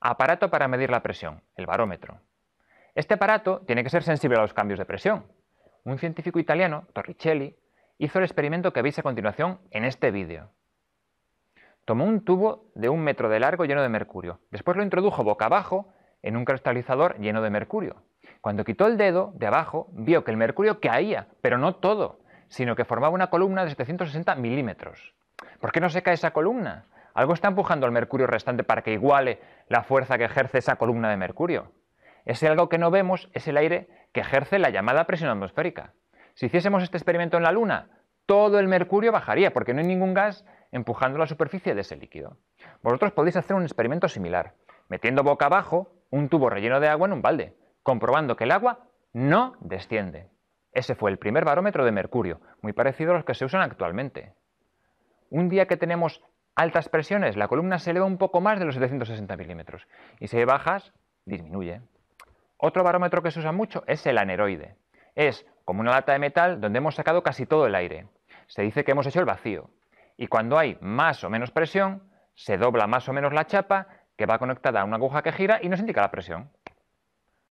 Aparato para medir la presión, el barómetro. Este aparato tiene que ser sensible a los cambios de presión. Un científico italiano, Torricelli, hizo el experimento que veis a continuación en este vídeo. Tomó un tubo de un metro de largo lleno de mercurio. Después lo introdujo boca abajo en un cristalizador lleno de mercurio. Cuando quitó el dedo de abajo, vio que el mercurio caía, pero no todo, sino que formaba una columna de 760 milímetros. ¿Por qué no se cae esa columna? Algo está empujando al mercurio restante para que iguale la fuerza que ejerce esa columna de mercurio. Ese algo que no vemos es el aire que ejerce la llamada presión atmosférica. Si hiciésemos este experimento en la Luna, todo el mercurio bajaría porque no hay ningún gas empujando la superficie de ese líquido. Vosotros podéis hacer un experimento similar, metiendo boca abajo un tubo relleno de agua en un balde, comprobando que el agua no desciende. Ese fue el primer barómetro de mercurio, muy parecido a los que se usan actualmente. Un día que tenemos altas presiones, la columna se eleva un poco más de los 760 milímetros. Y si hay bajas, disminuye. Otro barómetro que se usa mucho es el aneroide. Es como una lata de metal donde hemos sacado casi todo el aire. Se dice que hemos hecho el vacío. Y cuando hay más o menos presión, se dobla más o menos la chapa que va conectada a una aguja que gira y nos indica la presión.